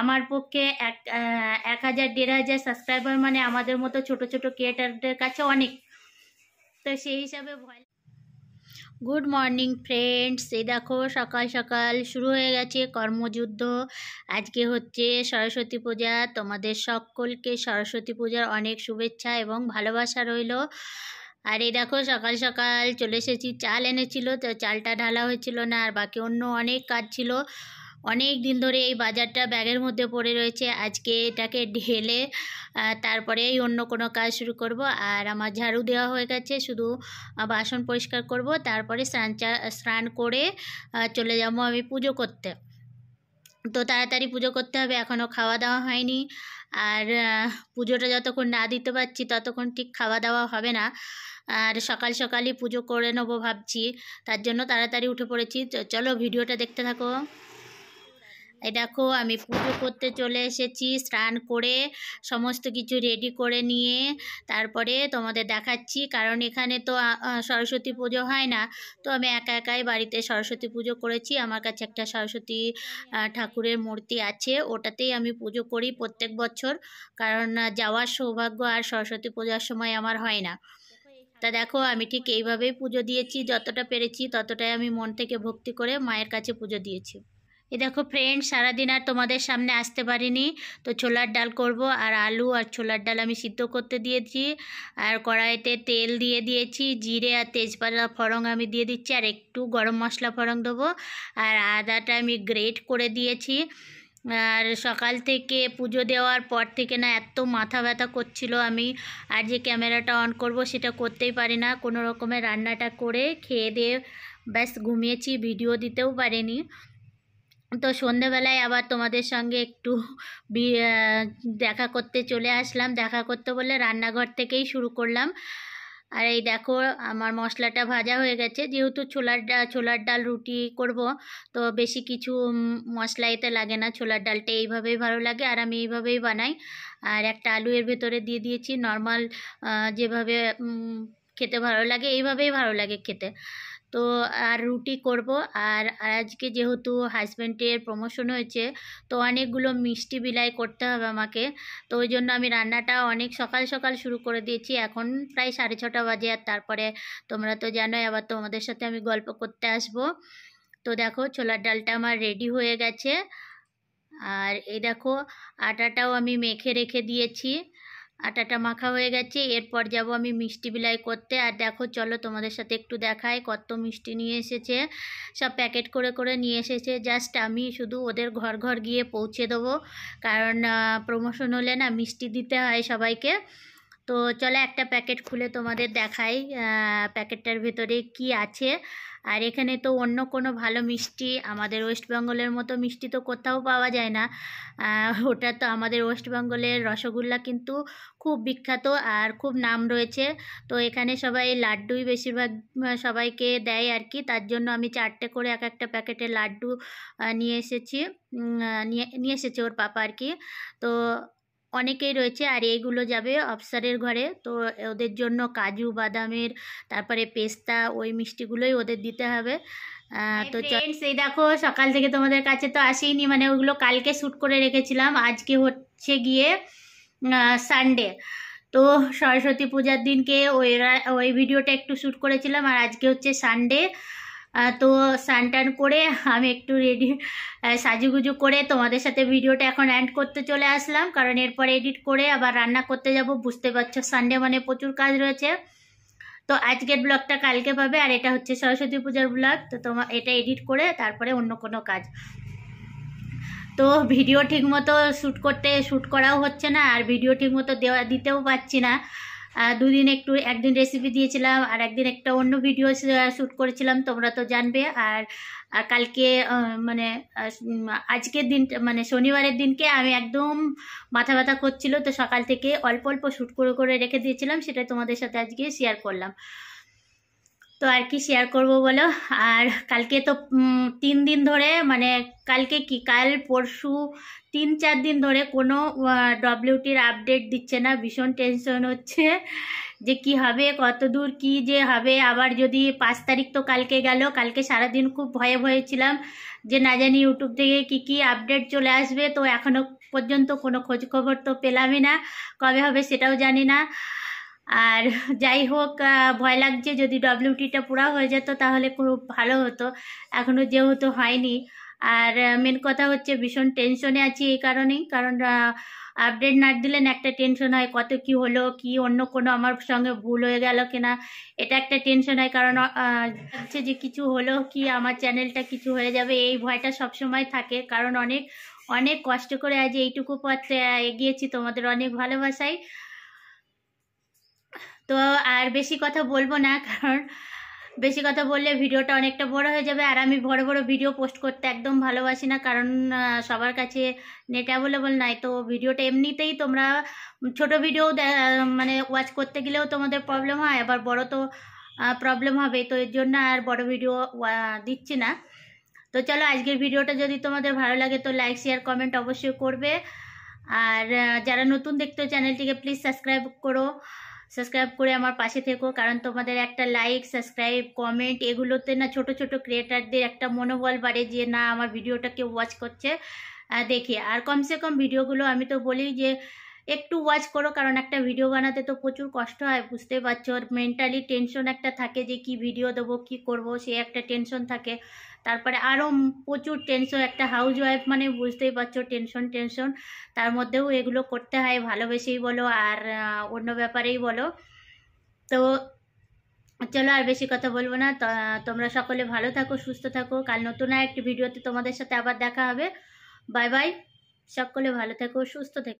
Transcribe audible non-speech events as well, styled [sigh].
আমার পক্ষে এক এক হাজার দেড় হাজার সাবস্ক্রাইবার মানে আমাদের মতো ছোট ছোট ক্রিয়েটারদের কাছে অনেক তো সেই হিসাবে ভয় গুড মর্নিং ফ্রেন্ডস এই দেখো সকাল সকাল শুরু হয়ে গেছে কর্মযুদ্ধ আজকে হচ্ছে সরস্বতী পূজা তোমাদের সকলকে সরস্বতী পূজার অনেক শুভেচ্ছা এবং ভালোবাসা রইল আর এই দেখো সকাল সকাল চলে এসেছি চাল এনেছিল তো চালটা ঢালা হয়েছিল না আর বাকি অন্য অনেক কাজ ছিল অনেক দিন ধরে এই বাজারটা ব্যাগের মধ্যে পড়ে রয়েছে আজকে এটাকে ঢেলে তারপরেই অন্য কোনো কাজ শুরু করব আর আমার ঝাড়ু দেওয়া হয়ে গেছে শুধু বাসন পরিষ্কার করব তারপরে স্নান স্নান করে চলে যাব আমি পুজো করতে তো তাড়াতাড়ি পুজো করতে হবে এখনও খাওয়া দাওয়া হয়নি আর পুজোটা যতক্ষণ না দিতে পারছি ততক্ষণ ঠিক খাওয়া দাওয়া হবে না আর সকাল সকালই পুজো করে নেবো ভাবছি তার জন্য তাড়াতাড়ি উঠে পড়েছি চলো ভিডিওটা দেখতে থাকো এই দেখো আমি পুজো করতে চলে এসেছি স্নান করে সমস্ত কিছু রেডি করে নিয়ে তারপরে তোমাদের দেখাচ্ছি কারণ এখানে তো সরস্বতী পুজো হয় না তো আমি একা একাই বাড়িতে সরস্বতী পুজো করেছি আমার কাছে একটা সরস্বতী ঠাকুরের মূর্তি আছে ওটাতেই আমি পুজো করি প্রত্যেক বছর কারণ যাওয়ার সৌভাগ্য আর সরস্বতী পূজার সময় আমার হয় না তা দেখো আমি ঠিক এইভাবেই পুজো দিয়েছি যতটা পেরেছি ততটাই আমি মন থেকে ভক্তি করে মায়ের কাছে পুজো দিয়েছি এ দেখো ফ্রেন্ড সারাদিন আর তোমাদের সামনে আসতে পারিনি তো ছোলার ডাল করব আর আলু আর ছোলার ডাল আমি সিদ্ধ করতে দিয়েছি আর কড়াইতে তেল দিয়ে দিয়েছি জিরে আর তেজপাতা ফড়ং আমি দিয়ে দিচ্ছি আর একটু গরম মশলা ফড়ং দেবো আর আদাটা আমি গ্রেট করে দিয়েছি আর সকাল থেকে পুজো দেওয়ার পর থেকে না এত মাথা ব্যথা করছিল আমি আর যে ক্যামেরাটা অন করব সেটা করতেই পারি না কোনো রকমের রান্নাটা করে খেয়ে দিয়ে ব্যাস ঘুমিয়েছি ভিডিও দিতেও পারিনি তো সন্ধেবেলায় আবার তোমাদের সঙ্গে একটু [laughs] দেখা করতে চলে আসলাম দেখা করতে বলে রান্নাঘর থেকেই শুরু করলাম আর এই দেখো আমার মশলাটা ভাজা হয়ে গেছে যেহেতু ছোলার ডাল ছোলার ডাল রুটি করব তো বেশি কিছু মশলা এতে লাগে না ছোলার ডালটা এইভাবেই ভালো লাগে আর আমি এইভাবেই বানাই আর একটা আলু এর ভেতরে দিয়ে দিয়েছি নর্মাল যেভাবে খেতে ভালো লাগে এইভাবেই ভালো লাগে খেতে তো আর রুটি করব আর আজকে যেহেতু হাজব্যান্ডের প্রমোশন হয়েছে তো অনেকগুলো মিষ্টি বিলাই করতে হবে আমাকে তো ওই জন্য আমি রান্নাটা অনেক সকাল সকাল শুরু করে দিয়েছি এখন প্রায় সাড়ে ছটা বাজে আর তারপরে তোমরা তো জানোই আবার তোমাদের সাথে আমি গল্প করতে আসব তো দেখো ছোলার ডালটা আমার রেডি হয়ে গেছে আর এই দেখো আটাটাও আমি মেখে রেখে দিয়েছি আটাটা মাখা হয়ে গেছে এরপর যাব আমি মিষ্টি বিলাই করতে আর দেখো চলো তোমাদের সাথে একটু দেখাই কত মিষ্টি নিয়ে এসেছে সব প্যাকেট করে করে নিয়ে এসেছে জাস্ট আমি শুধু ওদের ঘর ঘর গিয়ে পৌঁছে দেবো কারণ প্রমোশন হলে না মিষ্টি দিতে হয় সবাইকে তো চলো একটা প্যাকেট খুলে তোমাদের দেখাই প্যাকেটটার ভেতরে কি আছে আর এখানে তো অন্য কোনো ভালো মিষ্টি আমাদের ওয়েস্ট বেঙ্গলের মতো মিষ্টি তো কোথাও পাওয়া যায় না ওটা তো আমাদের ওয়েস্ট বেঙ্গলের রসগোল্লা কিন্তু খুব বিখ্যাত আর খুব নাম রয়েছে তো এখানে সবাই লাড্ডুই বেশিরভাগ সবাইকে দেয় আর কি তার জন্য আমি চারটে করে এক একটা প্যাকেটে লাড্ডু নিয়ে এসেছি নিয়ে নিয়ে এসেছে ওর পাপা আর কি তো অনেকেই রয়েছে আর এইগুলো যাবে অফসারের ঘরে তো ওদের জন্য কাজু বাদামের তারপরে পেস্তা ওই মিষ্টিগুলোই ওদের দিতে হবে হ্যাঁ, তো সেই দেখো সকাল থেকে তোমাদের কাছে তো আসেইনি মানে ওগুলো কালকে শ্যুট করে রেখেছিলাম আজকে হচ্ছে গিয়ে সানডে তো সরস্বতী পূজার দিনকে ওই ওই ভিডিওটা একটু শ্যুট করেছিলাম আর আজকে হচ্ছে সানডে তো স্নান টান করে আমি একটু রেডি সাজুগুজু করে তোমাদের সাথে ভিডিওটা এখন অ্যান্ড করতে চলে আসলাম কারণ এরপরে এডিট করে আবার রান্না করতে যাব বুঝতে পারছো সানডে মানে প্রচুর কাজ রয়েছে তো আজকের ব্লগটা কালকে পাবে আর এটা হচ্ছে সরস্বতী পূজার ব্লগ তো তোমার এটা এডিট করে তারপরে অন্য কোনো কাজ তো ভিডিও ঠিকমতো শ্যুট করতে শ্যুট করাও হচ্ছে না আর ভিডিও ঠিকমতো দেওয়া দিতেও পারছি না দুদিন একটু একদিন রেসিপি দিয়েছিলাম আর একদিন একটা অন্য ভিডিও শ্যুট করেছিলাম তোমরা তো জানবে আর কালকে মানে আজকের দিন মানে শনিবারের দিনকে আমি একদম মাথা ব্যথা করছিল তো সকাল থেকে অল্প অল্প শ্যুট করে করে রেখে দিয়েছিলাম সেটা তোমাদের সাথে আজকে শেয়ার করলাম তো আর কি শেয়ার করব বলো আর কালকে তো তিন দিন ধরে মানে কালকে কি কাল পরশু তিন চার দিন ধরে কোনো ডব্লিউটির আপডেট দিচ্ছে না ভীষণ টেনশন হচ্ছে যে কি হবে কত দূর কী যে হবে আবার যদি পাঁচ তারিখ তো কালকে গেল কালকে সারাদিন খুব ভয়ে ভয়ে ছিলাম যে না জানি ইউটিউব থেকে কি কি আপডেট চলে আসবে তো এখনও পর্যন্ত কোনো খোঁজখবর তো পেলামই না কবে হবে সেটাও জানি না আর যাই হোক ভয় লাগছে যদি ডব্লিউটিটা পুরা হয়ে যেত তাহলে খুব ভালো হতো এখনও যেহেতু হয়নি আর মেন কথা হচ্ছে ভীষণ টেনশনে আছি এই কারণেই কারণ আপডেট না দিলেন একটা টেনশন হয় কত কি হলো কি অন্য কোনো আমার সঙ্গে ভুল হয়ে গেল কিনা এটা একটা টেনশন হয় কারণ হচ্ছে যে কিছু হলো কি আমার চ্যানেলটা কিছু হয়ে যাবে এই ভয়টা সবসময় থাকে কারণ অনেক অনেক কষ্ট করে আজ এইটুকু পথ এগিয়েছি তোমাদের অনেক ভালোবাসায় তো আর বেশি কথা বলবো না কারণ বেশি কথা বললে ভিডিওটা অনেকটা বড় হয়ে যাবে আর আমি বড় বড় ভিডিও পোস্ট করতে একদম ভালোবাসি না কারণ সবার কাছে নেট অ্যাভেলেবল নাই তো ভিডিওটা এমনিতেই তোমরা ছোট ভিডিও মানে ওয়াচ করতে গেলেও তোমাদের প্রবলেম হয় আবার বড় তো প্রবলেম হবে তো এর জন্য আর বড় ভিডিও দিচ্ছি না তো চলো আজকের ভিডিওটা যদি তোমাদের ভালো লাগে তো লাইক শেয়ার কমেন্ট অবশ্যই করবে আর যারা নতুন দেখতে চ্যানেলটিকে প্লিজ সাবস্ক্রাইব করো সাবস্ক্রাইব করে আমার পাশে থেকো কারণ তোমাদের একটা লাইক সাবস্ক্রাইব কমেন্ট এগুলোতে না ছোট ছোট ক্রিয়েটারদের একটা মনোবল বাড়ে যে না আমার ভিডিওটা কেউ ওয়াচ করছে দেখে আর কমসে কম ভিডিওগুলো আমি তো বলি যে একটু ওয়াচ করো কারণ একটা ভিডিও বানাতে তো প্রচুর কষ্ট হয় বুঝতে পারছো মেন্টালি টেনশন একটা থাকে যে কি ভিডিও দেবো কি করব সে একটা টেনশন থাকে তারপরে আরও প্রচুর টেনশন একটা হাউস ওয়াইফ মানে বুঝতেই পারছো টেনশন টেনশন তার মধ্যেও এগুলো করতে হয় ভালোবেসেই বলো আর অন্য ব্যাপারেই বলো তো চলো আর বেশি কথা বলবো না তোমরা সকলে ভালো থাকো সুস্থ থাকো কাল নতুন একটি ভিডিওতে তোমাদের সাথে আবার দেখা হবে বাই বাই সকলে ভালো থাকো সুস্থ থাকো